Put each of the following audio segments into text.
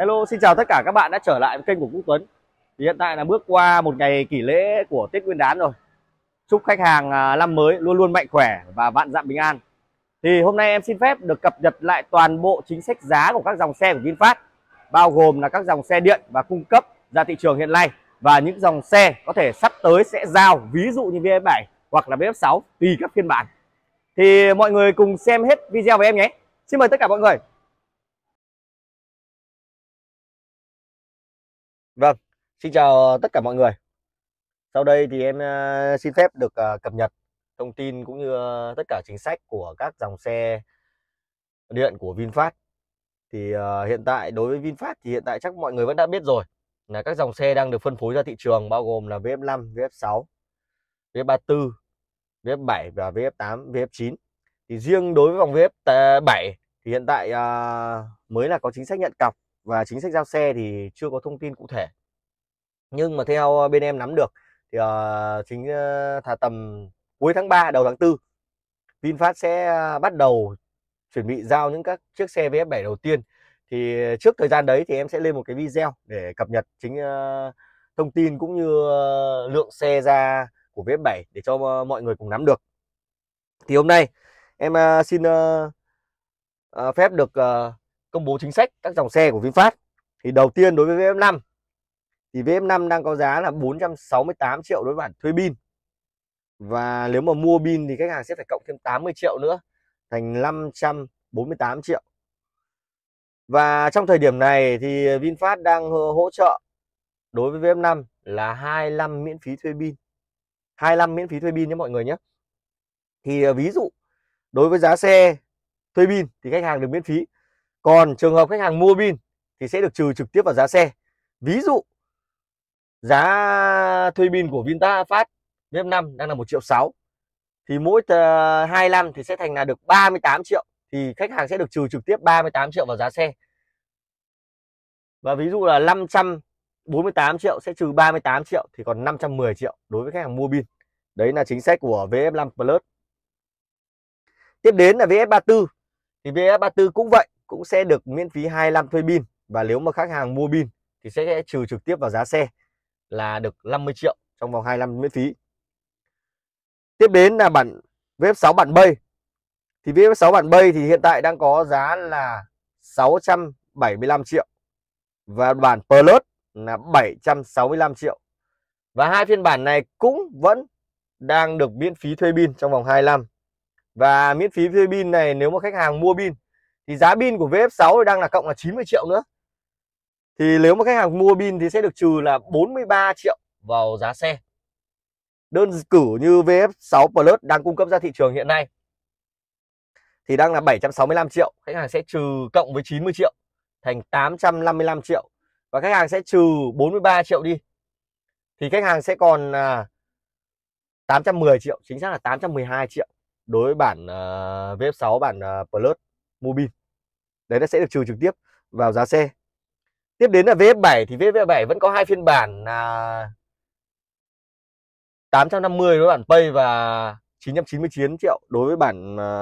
Hello, xin chào tất cả các bạn đã trở lại với kênh của Vũ Tuấn thì Hiện tại là bước qua một ngày kỷ lễ của Tết Nguyên đán rồi Chúc khách hàng à, năm mới luôn luôn mạnh khỏe và vạn dặm bình an Thì hôm nay em xin phép được cập nhật lại toàn bộ chính sách giá của các dòng xe của VinFast Bao gồm là các dòng xe điện và cung cấp ra thị trường hiện nay Và những dòng xe có thể sắp tới sẽ giao ví dụ như VF7 hoặc là VF6 tùy các phiên bản Thì mọi người cùng xem hết video với em nhé Xin mời tất cả mọi người Vâng, xin chào tất cả mọi người. Sau đây thì em ờ, xin phép được ờ, cập nhật thông tin cũng như ờ, tất cả chính sách của các dòng xe điện của VinFast. Thì hiện tại đối với VinFast thì hiện tại chắc mọi người vẫn đã biết rồi là các dòng xe đang được phân phối ra thị trường bao gồm là VF5, VF6, VF34, VF7 và VF8, VF9. Thì riêng đối với vòng VF7 thì hiện tại mới là có chính sách nhận cọc và chính sách giao xe thì chưa có thông tin cụ thể nhưng mà theo ờ, bên em nắm được thì uh, chính uh, ờ, thả tầm cuối tháng 3 đầu tháng 4 VinFast sẽ bắt đầu chuẩn bị giao những các chiếc xe VF7 đầu tiên thì trước thời gian đấy thì em sẽ lên một cái video để cập nhật chính uh, thông tin cũng như uh, lượng xe ra của VF7 để cho uh, mọi người cùng nắm được thì hôm nay em uh, xin uh, uh, phép được uh, công bố chính sách các dòng xe của VinFast thì đầu tiên đối với VF5 thì VF5 đang có giá là 468 triệu đối với bản thuê pin và nếu mà mua pin thì khách hàng sẽ phải cộng thêm 80 triệu nữa thành 548 triệu và trong thời điểm này thì VinFast đang hỗ trợ đối với VF5 là 25 miễn phí thuê pin 25 miễn phí thuê pin nhé mọi người nhé thì à, ví dụ đối với giá xe thuê pin thì khách hàng được miễn phí còn trường hợp khách hàng mua pin thì sẽ được trừ trực tiếp vào giá xe ví dụ giá thuê pin của Vinfast VF5 đang là 1 triệu 6 thì mỗi 2 năm thì sẽ thành là được 38 triệu thì khách hàng sẽ được trừ trực tiếp 38 triệu vào giá xe và ví dụ là 548 triệu sẽ trừ 38 triệu thì còn 510 triệu đối với khách hàng mua pin đấy là chính sách của VF5 Plus tiếp đến là VF34 thì VF34 cũng vậy cũng sẽ được miễn phí 25 thuê pin và nếu mà khách hàng mua pin thì sẽ trừ trực tiếp vào giá xe là được 50 triệu trong vòng 25 miễn phí. Tiếp đến là bản VF6 bản bay. Thì VF6 bản bay thì hiện tại đang có giá là 675 triệu và bản Plus là 765 triệu. Và hai phiên bản này cũng vẫn đang được miễn phí thuê pin trong vòng 25. Và miễn phí thuê pin này nếu mà khách hàng mua pin thì giá pin của VF6 đang là cộng là 90 triệu nữa thì nếu mà khách hàng mua pin thì sẽ được trừ là 43 triệu vào giá xe đơn cử như VF6 Plus đang cung cấp ra thị trường hiện nay thì đang là 765 triệu khách hàng sẽ trừ cộng với 90 triệu thành 855 triệu và khách hàng sẽ trừ 43 triệu đi thì khách hàng sẽ còn 810 à, triệu chính xác là 812 triệu đối với bản à, VF6 bản à, Plus mua pin đấy nó sẽ được trừ trực tiếp vào giá xe tiếp đến là VF7 thì VF7 vẫn có hai phiên bản là 850 đối với bản Pay và 999 triệu đối với bản à,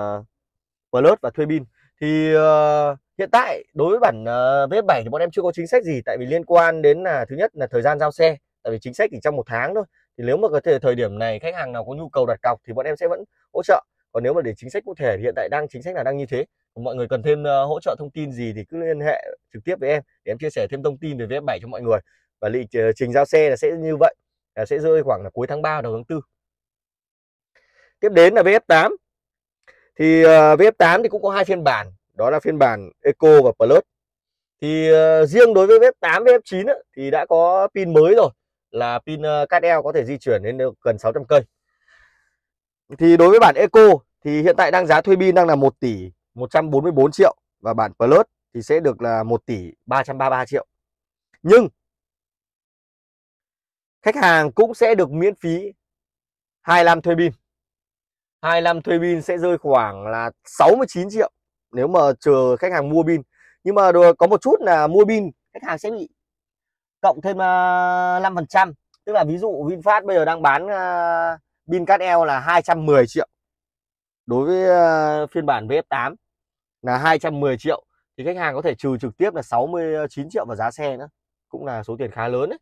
Plus và thuê pin thì ờ, hiện tại đối với bản uh, à, VF7 thì bọn em chưa có chính sách gì tại vì liên quan đến là thứ nhất là thời gian giao xe tại vì chính sách chỉ trong một tháng thôi thì nếu mà có thể thời điểm này khách hàng nào có nhu cầu đặt cọc thì bọn em sẽ vẫn hỗ trợ còn nếu mà để chính sách cụ thể thì hiện tại đang chính sách là đang như thế mọi người cần thêm ờ, hỗ trợ thông tin gì thì cứ liên hệ trực tiếp với em để em chia sẻ thêm thông tin về VF7 cho mọi người và lịch ờ, trình giao xe là sẽ như vậy là sẽ rơi khoảng là cuối tháng 3 đầu tháng 4 tiếp đến là VF8 thì ờ, VF8 thì cũng có hai phiên bản đó là phiên bản Eco và Plus thì riêng đối với VF8 VF9 thì đã có pin mới rồi là pin uh, CADL có thể di chuyển đến được gần 600 cây thì đối với bản Eco thì hiện tại đang giá thuê pin đang là 1 tỷ 144 triệu và bản Plus thì sẽ được là 1 tỷ 333 triệu. Nhưng khách hàng cũng sẽ được miễn phí 2 năm thuê pin. 2 năm thuê pin sẽ rơi khoảng là 69 triệu nếu mà chờ khách hàng mua pin. Nhưng mà có một chút là mua pin khách hàng sẽ bị cộng thêm 5%, à, tức là ví dụ VinFast bây giờ đang bán à, pin CAD L là 210 triệu đối với à, phiên bản VF8 là 210 triệu thì khách hàng có thể trừ trực tiếp là 69 triệu vào giá xe nữa cũng là số tiền khá lớn đấy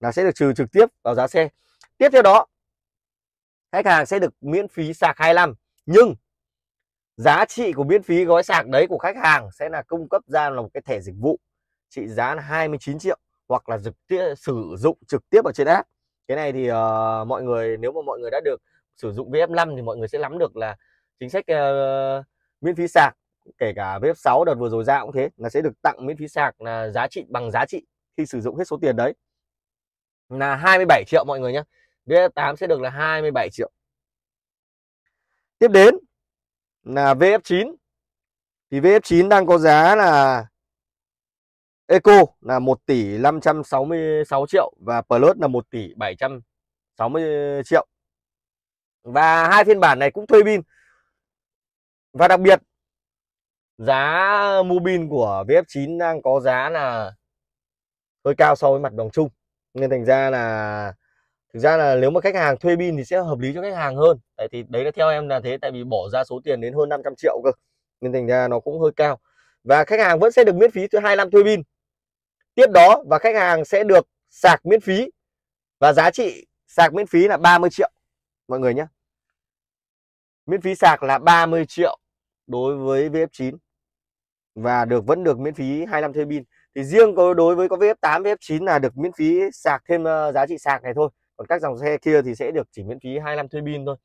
là sẽ được trừ trực tiếp vào giá xe tiếp theo đó khách hàng sẽ được miễn phí sạc 25 nhưng giá trị của miễn phí gói sạc đấy của khách hàng sẽ là cung cấp ra là một cái thẻ dịch vụ trị giá là 29 triệu hoặc là trực tiếp sử dụng trực tiếp ở trên app cái này thì uh, mọi người nếu mà mọi người đã được sử dụng VF5 thì mọi người sẽ nắm được là chính sách uh, miễn phí sạc kể cả VF 6 đợt vừa rồi ra cũng thế là sẽ được tặng miễn phí sạc là giá trị bằng giá trị khi sử dụng hết số tiền đấy là 27 triệu mọi người nhé VF 8 sẽ được là 27 triệu tiếp đến là VF 9 thì VF 9 đang có giá là Eco là 1 tỷ 566 triệu và Plus là 1 tỷ 760 triệu. Và hai phiên bản này cũng thuê pin. Và đặc biệt giá mobin của VF9 đang có giá là hơi cao so với mặt bằng chung nên thành ra là thực ra là nếu mà khách hàng thuê pin thì sẽ hợp lý cho khách hàng hơn tại thì đấy là theo em là thế tại vì bỏ ra số tiền đến hơn 500 triệu cơ nên thành ra nó cũng hơi cao và khách hàng vẫn sẽ được miễn phí thứ hai năm thuê pin tiếp đó và khách hàng sẽ được sạc miễn phí và giá trị sạc miễn phí là 30 triệu mọi người nhé miễn phí sạc là 30 triệu đối với VF9 và được vẫn được miễn phí 25 thuê pin thì riêng có đối với có VF8 VF9 là được miễn phí sạc thêm giá trị sạc này thôi còn các dòng xe kia thì sẽ được chỉ miễn phí 25 thuê pin thôi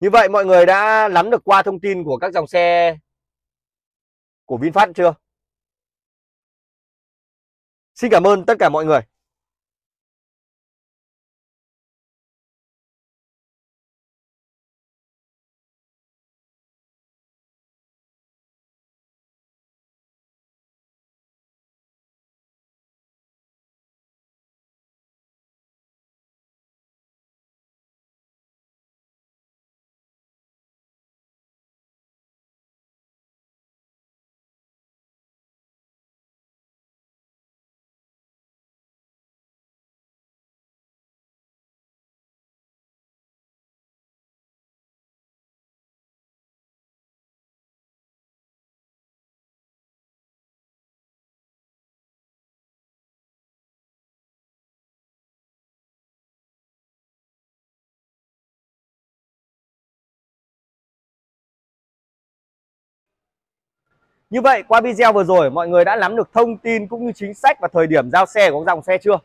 như vậy mọi người đã nắm được qua thông tin của các dòng xe của VinFast chưa? Xin cảm ơn tất cả mọi người. Như vậy qua video vừa rồi mọi người đã nắm được thông tin cũng như chính sách và thời điểm giao xe của dòng xe chưa?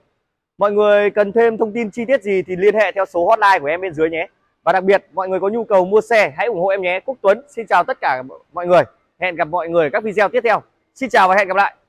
Mọi người cần thêm thông tin chi tiết gì thì liên hệ theo số hotline của em bên dưới nhé. Và đặc biệt mọi người có nhu cầu mua xe hãy ủng hộ em nhé. Quốc Tuấn xin chào tất cả mọi người. Hẹn gặp mọi người các video tiếp theo. Xin chào và hẹn gặp lại.